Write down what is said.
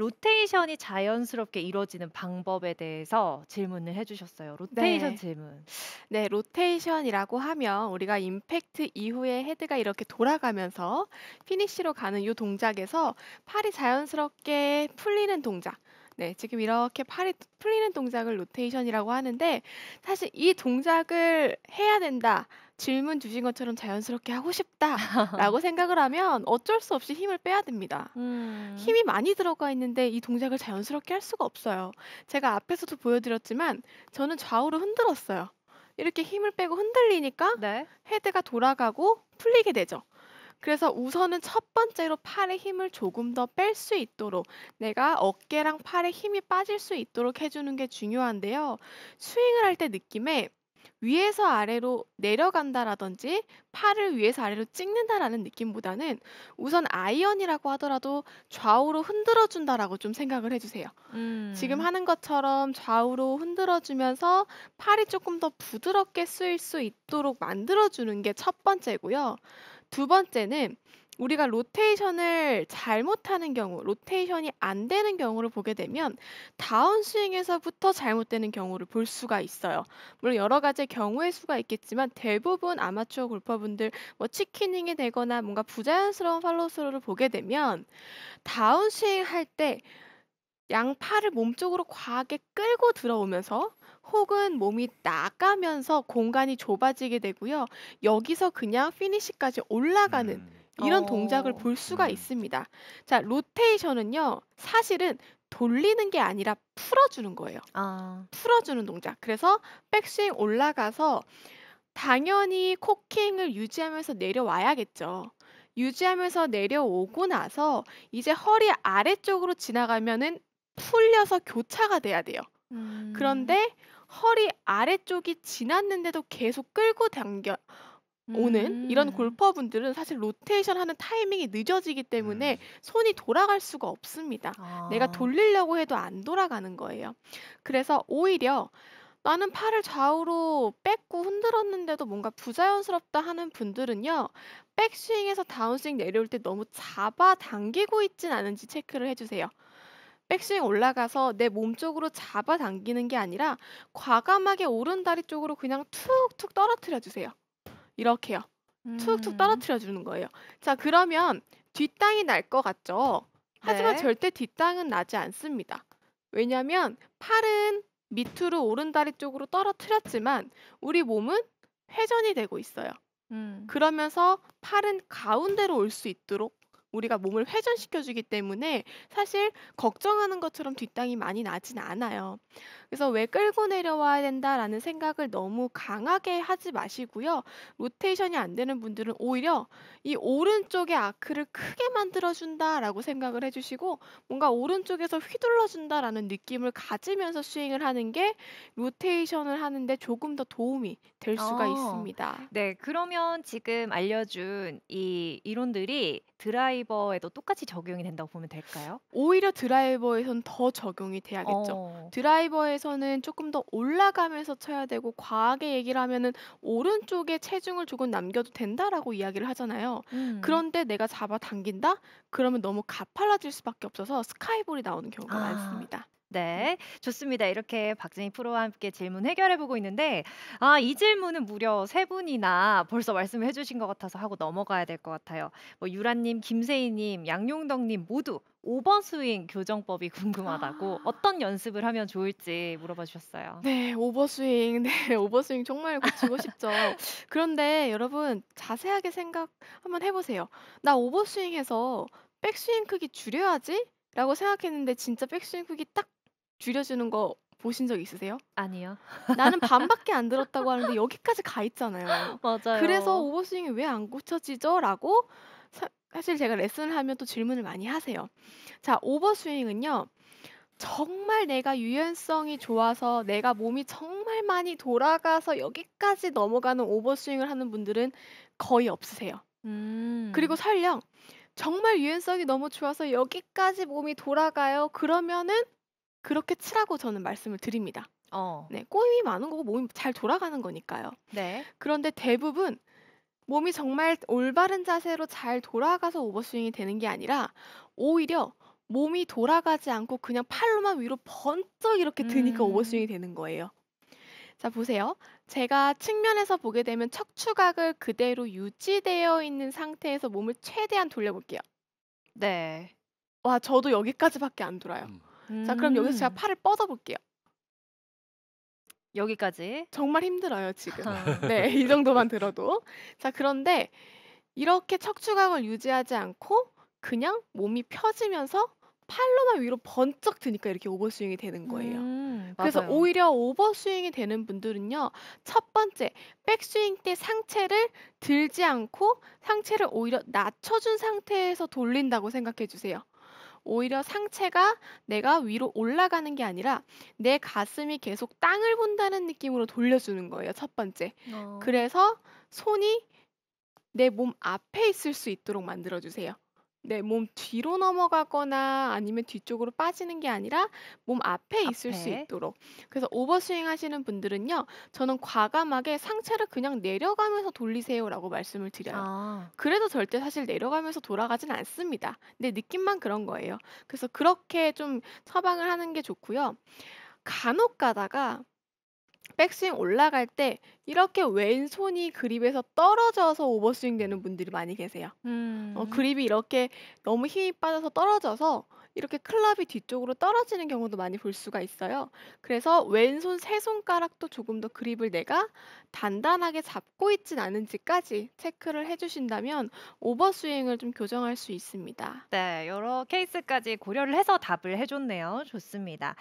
로테이션이 자연스럽게 이루어지는 방법에 대해서 질문을 해주셨어요. 로테이션 네. 질문. 네, 로테이션이라고 하면 우리가 임팩트 이후에 헤드가 이렇게 돌아가면서 피니쉬로 가는 이 동작에서 팔이 자연스럽게 풀리는 동작. 네, 지금 이렇게 팔이 풀리는 동작을 로테이션이라고 하는데 사실 이 동작을 해야 된다. 질문 주신 것처럼 자연스럽게 하고 싶다라고 생각을 하면 어쩔 수 없이 힘을 빼야 됩니다. 음. 힘이 많이 들어가 있는데 이 동작을 자연스럽게 할 수가 없어요. 제가 앞에서도 보여드렸지만 저는 좌우로 흔들었어요. 이렇게 힘을 빼고 흔들리니까 네. 헤드가 돌아가고 풀리게 되죠. 그래서 우선은 첫 번째로 팔에 힘을 조금 더 뺄 수 있도록 내가 어깨랑 팔에 힘이 빠질 수 있도록 해주는 게 중요한데요. 스윙을 할 때 느낌에 위에서 아래로 내려간다라든지 팔을 위에서 아래로 찍는다라는 느낌보다는 우선 아이언이라고 하더라도 좌우로 흔들어준다라고 좀 생각을 해주세요. 음. 지금 하는 것처럼 좌우로 흔들어주면서 팔이 조금 더 부드럽게 쓰일 수 있도록 만들어주는 게 첫 번째고요. 두 번째는 우리가 로테이션을 잘못하는 경우, 로테이션이 안 되는 경우를 보게 되면 다운스윙에서부터 잘못되는 경우를 볼 수가 있어요. 물론 여러 가지 경우의 수가 있겠지만 대부분 아마추어 골퍼분들 뭐 치킨닝이 되거나 뭔가 부자연스러운 팔로스로를 보게 되면 다운스윙 할 때 양팔을 몸쪽으로 과하게 끌고 들어오면서 혹은 몸이 나가면서 공간이 좁아지게 되고요. 여기서 그냥 피니시까지 올라가는 음. 이런 어. 동작을 볼 수가 있습니다. 자, 로테이션은요. 사실은 돌리는 게 아니라 풀어주는 거예요. 아. 풀어주는 동작. 그래서 백스윙 올라가서 당연히 코킹을 유지하면서 내려와야겠죠. 유지하면서 내려오고 나서 이제 허리 아래쪽으로 지나가면은 풀려서 교차가 돼야 돼요. 음. 그런데 허리 아래쪽이 지났는데도 계속 끌고 당겨 오는 음. 이런 골퍼분들은 사실 로테이션 하는 타이밍이 늦어지기 때문에 음. 손이 돌아갈 수가 없습니다. 아. 내가 돌리려고 해도 안 돌아가는 거예요. 그래서 오히려 나는 팔을 좌우로 뺏고 흔들었는데도 뭔가 부자연스럽다 하는 분들은요. 백스윙에서 다운스윙 내려올 때 너무 잡아 당기고 있진 않은지 체크를 해주세요. 백스윙 올라가서 내 몸 쪽으로 잡아 당기는 게 아니라 과감하게 오른 다리 쪽으로 그냥 툭툭 떨어뜨려 주세요. 이렇게요. 툭툭 음. 떨어뜨려 주는 거예요. 자, 그러면 뒷땅이 날 것 같죠? 하지만 네. 절대 뒷땅은 나지 않습니다. 왜냐하면 팔은 밑으로 오른다리 쪽으로 떨어뜨렸지만 우리 몸은 회전이 되고 있어요. 음. 그러면서 팔은 가운데로 올 수 있도록 우리가 몸을 회전시켜주기 때문에 사실 걱정하는 것처럼 뒷땅이 많이 나진 않아요. 그래서 왜 끌고 내려와야 된다라는 생각을 너무 강하게 하지 마시고요. 로테이션이 안 되는 분들은 오히려 이 오른쪽의 아크를 크게 만들어준다라고 생각을 해주시고 뭔가 오른쪽에서 휘둘러준다라는 느낌을 가지면서 스윙을 하는 게 로테이션을 하는데 조금 더 도움이 될 수가 어, 있습니다. 네, 그러면 지금 알려준 이 이론들이 드라이 드라이버에도 똑같이 적용이 된다고 보면 될까요? 오히려 드라이버에선 더 적용이 돼야겠죠. 어. 드라이버에서는 조금 더 올라가면서 쳐야 되고 과하게 얘기를 하면은 오른쪽에 체중을 조금 남겨도 된다라고 이야기를 하잖아요. 음. 그런데 내가 잡아 당긴다? 그러면 너무 가팔라질 수밖에 없어서 스카이볼이 나오는 경우가 아. 많습니다. 네, 좋습니다. 이렇게 박진희 프로와 함께 질문 해결해 보고 있는데, 아, 이 질문은 무려 세 분이나 벌써 말씀을 해주신 것 같아서 하고 넘어가야 될 것 같아요. 뭐, 유란님 김세희님, 양용덕님 모두 5번 스윙 교정법이 궁금하다고 아. 어떤 연습을 하면 좋을지 물어봐 주셨어요. 네, 오버스윙. 네, 오버스윙 정말 고치고 싶죠. 그런데 여러분, 자세하게 생각 한번 해보세요. 나 오버스윙해서 백스윙 크기 줄여야지? 라고 생각했는데 진짜 백스윙 크기 딱 줄여주는 거 보신 적 있으세요? 아니요. 나는 반밖에 안 들었다고 하는데 여기까지 가 있잖아요. 맞아요. 그래서 오버스윙이 왜 안 고쳐지죠? 라고 사, 실 제가 레슨을 하면 또 질문을 많이 하세요. 자, 오버스윙은요. 정말 내가 유연성이 좋아서 내가 몸이 정말 많이 돌아가서 여기까지 넘어가는 오버스윙을 하는 분들은 거의 없으세요. 음. 그리고 설령 정말 유연성이 너무 좋아서 여기까지 몸이 돌아가요. 그러면은 그렇게 치라고 저는 말씀을 드립니다. 어. 네, 꼬임이 많은 거고 몸이 잘 돌아가는 거니까요. 네. 그런데 대부분 몸이 정말 올바른 자세로 잘 돌아가서 오버스윙이 되는 게 아니라 오히려 몸이 돌아가지 않고 그냥 팔로만 위로 번쩍 이렇게 드니까 음. 오버스윙이 되는 거예요. 자, 보세요. 제가 측면에서 보게 되면 척추각을 그대로 유지되어 있는 상태에서 몸을 최대한 돌려볼게요. 네. 와, 저도 여기까지밖에 안 돌아요. 음. 음. 자, 그럼 여기서 제가 음. 팔을 뻗어볼게요. 여기까지. 정말 힘들어요, 지금. 아. 네, 이 정도만 들어도. 자, 그런데 이렇게 척추각을 유지하지 않고 그냥 몸이 펴지면서 팔로만 위로 번쩍 드니까 이렇게 오버스윙이 되는 거예요. 음, 그래서 오히려 오버스윙이 되는 분들은요. 첫 번째, 백스윙 때 상체를 들지 않고 상체를 오히려 낮춰준 상태에서 돌린다고 생각해 주세요. 오히려 상체가 내가 위로 올라가는 게 아니라 내 가슴이 계속 땅을 본다는 느낌으로 돌려주는 거예요. 첫 번째. 어. 그래서 손이 내 몸 앞에 있을 수 있도록 만들어주세요. 네. 몸 뒤로 넘어가거나 아니면 뒤쪽으로 빠지는 게 아니라 몸 앞에 있을 수 앞에. 있도록. 그래서 오버스윙 하시는 분들은요. 저는 과감하게 "상체를 그냥 내려가면서 돌리세요."라고 말씀을 드려요. 아. 그래도 절대 사실 내려가면서 돌아가진 않습니다. 근데 느낌만 그런 거예요. 그래서 그렇게 좀 처방을 하는 게 좋고요. 간혹 가다가 백스윙 올라갈 때 이렇게 왼손이 그립에서 떨어져서 오버스윙 되는 분들이 많이 계세요. 어, 음. 어, 그립이 이렇게 너무 힘이 빠져서 떨어져서 이렇게 클럽이 뒤쪽으로 떨어지는 경우도 많이 볼 수가 있어요. 그래서 왼손 세 손가락도 조금 더 그립을 내가 단단하게 잡고 있진 않은지까지 체크를 해주신다면 오버스윙을 좀 교정할 수 있습니다. 네, 여러 케이스까지 고려를 해서 답을 해줬네요. 좋습니다.